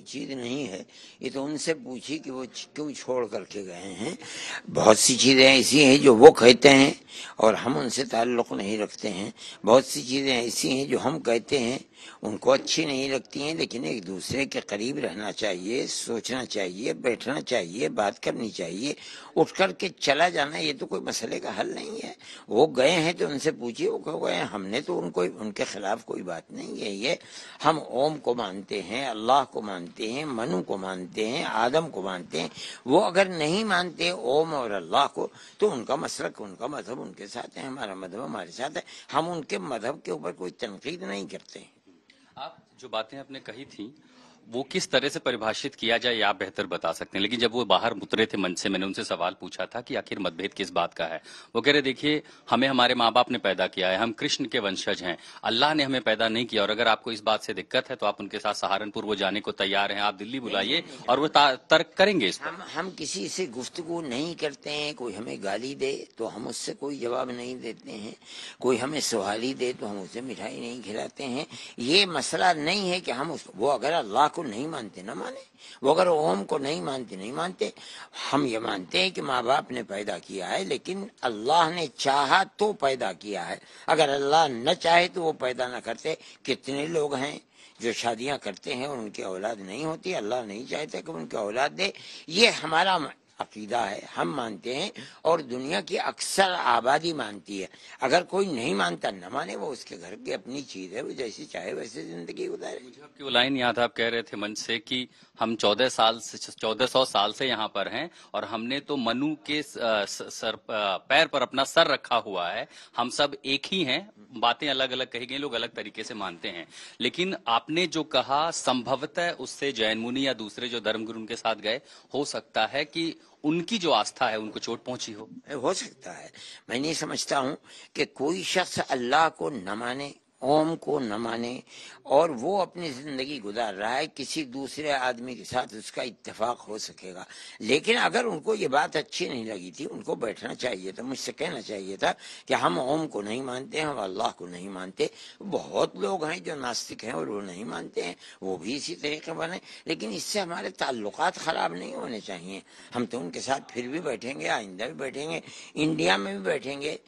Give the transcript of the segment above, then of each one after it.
कोई चीज़ नहीं है ये तो उनसे पूछी कि वो क्यों छोड़ करके गए हैं बहुत सी चीज़ें ऐसी हैं जो वो कहते हैं और हम उनसे ताल्लुक़ नहीं रखते हैं बहुत सी चीज़ें ऐसी हैं जो हम कहते हैं उनको अच्छी नहीं लगती हैं लेकिन एक दूसरे के करीब रहना चाहिए सोचना चाहिए बैठना चाहिए बात करनी चाहिए उठ करके चला जाना ये तो कोई मसले का हल नहीं है वो गए हैं तो उनसे पूछिए वो क्यों गए हमने तो उनको उनके खिलाफ कोई बात नहीं है ये हम ओम को मानते हैं अल्लाह को मानते मानते हैं मनु को मानते हैं आदम को मानते हैं वो अगर नहीं मानते ओम और अल्लाह को तो उनका मसलक उनका मजहब उनके साथ है हमारा मजहब हमारे साथ है हम उनके मजहब के ऊपर कोई तनकीद नहीं करते आप जो बातें आपने कही थी वो किस तरह से परिभाषित किया जाए आप बेहतर बता सकते हैं लेकिन जब वो बाहर उतरे थे मन से मैंने उनसे सवाल पूछा था कि आखिर मतभेद किस बात का है वो कह रहे देखिए हमें हमारे माँ बाप ने पैदा किया है हम कृष्ण के वंशज हैं अल्लाह ने हमें पैदा नहीं किया और अगर आपको इस बात से दिक्कत है तो आप उनके साथ सहारनपुर वो जाने को तैयार है आप दिल्ली बुलाइए और वो तर्क करेंगे इस हम, हम किसी से गुफ्तगु नहीं करते हैं कोई हमें गाली दे तो हम उससे कोई जवाब नहीं देते हैं कोई हमें सवाली दे तो हम उसे मिठाई नहीं खिलाते हैं ये मसला नहीं है कि हम वो अगर अल्लाह को नहीं मानते ना माने वो अगर ओम को नहीं मानते नहीं मानते हम ये मानते हैं कि माँ बाप ने पैदा किया है लेकिन अल्लाह ने चाहा तो पैदा किया है अगर अल्लाह न चाहे तो वो पैदा ना करते कितने लोग हैं जो शादियां करते हैं उनकी औलाद नहीं होती अल्लाह नहीं चाहता कि उनकी औलाद दे ये हमारा अकीदा है हम मानते हैं और दुनिया की अक्सर आबादी मानती है अगर कोई नहीं मानता न माने वो उसके घर की अपनी चीज है वो जैसी चाहे वैसे जिंदगी गुजारे मुझे आपकी वो लाइन याद आप कह रहे थे मन से कि हम चौदह साल चौदह सौ साल से यहाँ पर हैं और हमने तो मनु के सर पैर पर अपना सर रखा हुआ है हम सब एक ही हैं बातें अलग अलग कही गई लोग अलग तरीके से मानते हैं लेकिन आपने जो कहा संभवतः उससे जैन मुनि या दूसरे जो धर्मगुरु उनके साथ गए हो सकता है कि उनकी जो आस्था है उनको चोट पहुंची हो हो सकता है मैं नहीं समझता हूं कि कोई शख्स अल्लाह को न माने ओम को न माने और वो अपनी जिंदगी गुजार रहा है किसी दूसरे आदमी के साथ उसका इत्तेफाक हो सकेगा लेकिन अगर उनको ये बात अच्छी नहीं लगी थी उनको बैठना चाहिए था मुझसे कहना चाहिए था कि हम ओम को नहीं मानते हम अल्लाह को नहीं मानते बहुत लोग हैं जो नास्तिक हैं और वो नहीं मानते हैं वो भी इसी तरीके बने लेकिन इससे हमारे ताल्लुक ख़राब नहीं होने चाहिए हम तो उनके साथ फिर भी बैठेंगे आइंदा भी बैठेंगे इंडिया में भी बैठेंगे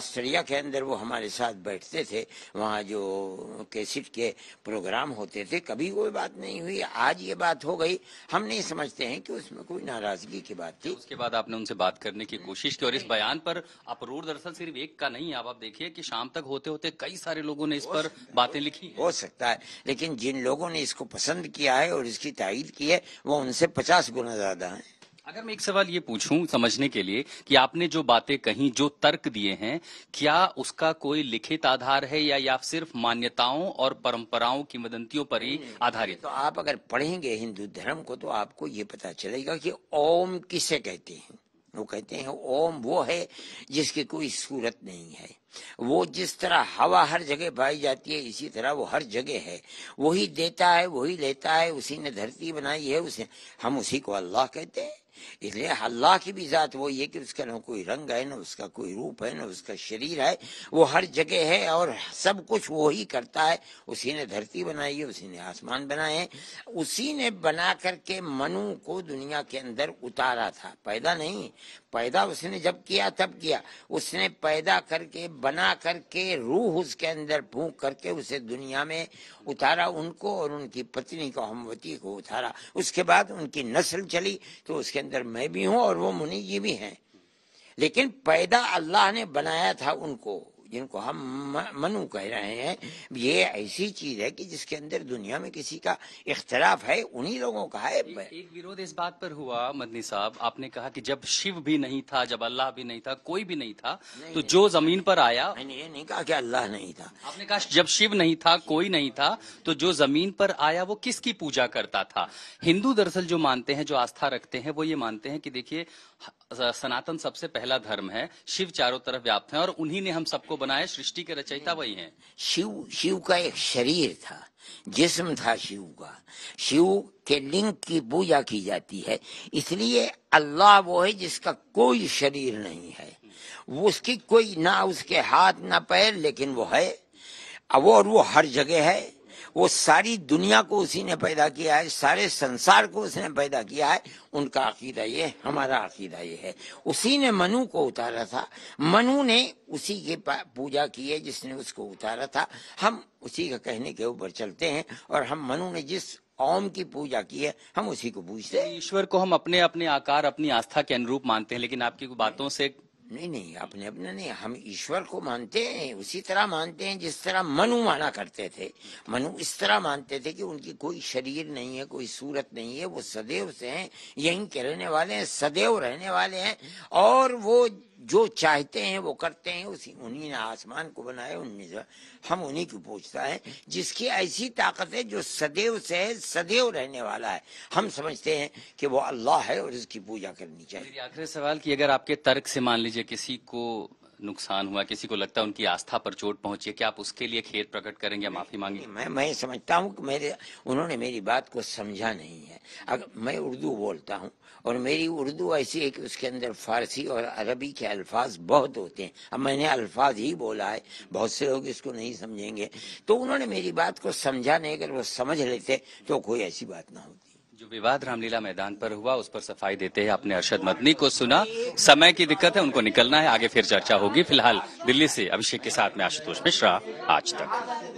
ऑस्ट्रेलिया के अंदर वो हमारे साथ बैठते थे वहाँ जो कैसेट के प्रोग्राम होते थे कभी कोई बात नहीं हुई आज ये बात हो गई हम नहीं समझते हैं कि उसमें कोई नाराजगी की बात थी उसके बाद आपने उनसे बात करने की कोशिश की और इस बयान पर अपरूर दरअसल सिर्फ एक का नहीं आप आप देखिए कि शाम तक होते होते कई सारे लोगों ने इस पर बातें लिखी हो सकता है लेकिन जिन लोगों ने इसको पसंद किया है और इसकी तारीफ की है वो उनसे पचास गुना ज्यादा है अगर मैं एक सवाल ये पूछूं समझने के लिए कि आपने जो बातें कही जो तर्क दिए हैं क्या उसका कोई लिखित आधार है या, या सिर्फ मान्यताओं और परंपराओं की मदंतियों पर ही हम्म, आधारित तो आप अगर पढ़ेंगे हिंदू धर्म को तो आपको ये पता चलेगा कि ओम किसे कहते हैं वो कहते हैं ओम वो है जिसकी कोई सूरत नहीं है वो जिस तरह हवा हर जगह पाई जाती है इसी तरह वो हर जगह है वही देता है वही लेता है उसी ने धरती बनाई है उसे हम उसी को अल्लाह कहते हैं इसलिए अल्लाह की भी ज़ात वही है कि उसका ना कोई रंग है ना उसका कोई रूप है ना उसका शरीर है वो हर जगह है और सब कुछ वो ही करता है उसी ने धरती बनाई है उसी ने आसमान बनाए उसी ने बना करके मनु को दुनिया के अंदर उतारा था पैदा नहीं पैदा उसने जब किया तब किया उसने पैदा करके बना करके रूह उसके अंदर फूक करके उसे दुनिया में उतारा उनको और उनकी पत्नी को हमवती को उतारा उसके बाद उनकी नस्ल चली तो उसके अंदर मैं भी हूं और वो मुनि जी भी हैं लेकिन पैदा अल्लाह ने बनाया था उनको जिनको हम मनु कह रहे हैं ये ऐसी चीज है कि जिसके अंदर दुनिया में किसी का इख्तलाफ है उन्हीं लोगों का है ए, एक विरोध इस बात पर हुआ मदनी साहब आपने कहा कि जब शिव भी नहीं था जब अल्लाह भी नहीं था कोई भी नहीं था नहीं, तो नहीं, जो जमीन पर आया मैंने ये नहीं कहा कि अल्लाह नहीं था आपने कहा जब शिव नहीं था कोई नहीं था तो जो जमीन पर आया वो किसकी पूजा करता था हिंदू दरअसल जो मानते हैं जो आस्था रखते हैं वो ये मानते हैं कि देखिए सनातन सबसे पहला धर्म है शिव चारों तरफ व्याप्त है और उन्हीं ने हम सबको बनाया सृष्टि के रचयिता वही हैं शिव शिव का एक शरीर था जिस्म था शिव का शिव के लिंग की पूजा की जाती है इसलिए अल्लाह वो है जिसका कोई शरीर नहीं है वो उसकी कोई ना उसके हाथ ना पैर लेकिन वो है वो और वो हर जगह है वो सारी दुनिया को उसी ने पैदा किया है सारे संसार को उसने पैदा किया है उनका अकीदा ये हमारा अकीदा ये है उसी ने मनु को उतारा था मनु ने उसी की पूजा की है जिसने उसको उतारा था हम उसी का कहने के ऊपर चलते हैं और हम मनु ने जिस ओम की पूजा की है हम उसी को पूजते हैं ईश्वर को हम अपने अपने आकार अपनी आस्था के अनुरूप मानते हैं लेकिन आपकी बातों से नहीं नहीं अपने अपने नहीं हम ईश्वर को मानते हैं उसी तरह मानते हैं जिस तरह मनु माना करते थे मनु इस तरह मानते थे कि उनकी कोई शरीर नहीं है कोई सूरत नहीं है वो सदैव से हैं यहीं के रहने वाले हैं सदैव रहने वाले हैं और वो जो चाहते हैं वो करते हैं उसी उन्हीं ने आसमान को बनाया उन्हीं से हम उन्हीं की पूछता है जिसकी ऐसी ताकत है जो सदैव से है सदैव रहने वाला है हम समझते हैं कि वो अल्लाह है और इसकी पूजा करनी चाहिए आखिरी सवाल कि अगर आपके तर्क से मान लीजिए किसी को नुकसान हुआ किसी को लगता है उनकी आस्था पर चोट पहुंची है क्या आप उसके लिए खेद प्रकट करेंगे या माफी मांगेंगे मैं मैं समझता हूँ कि मेरे उन्होंने मेरी बात को समझा नहीं है अगर मैं उर्दू बोलता हूँ और मेरी उर्दू ऐसी है कि उसके अंदर फारसी और अरबी के अल्फाज बहुत होते हैं अब मैंने अल्फाज ही बोला है बहुत से लोग इसको नहीं समझेंगे तो उन्होंने मेरी बात को समझा नहीं अगर वो समझ लेते तो कोई ऐसी बात ना होती जो विवाद रामलीला मैदान पर हुआ उस पर सफाई देते हैं आपने अरशद मदनी को सुना समय की दिक्कत है उनको निकलना है आगे फिर चर्चा होगी फिलहाल दिल्ली से अभिषेक के साथ में आशुतोष मिश्रा आज तक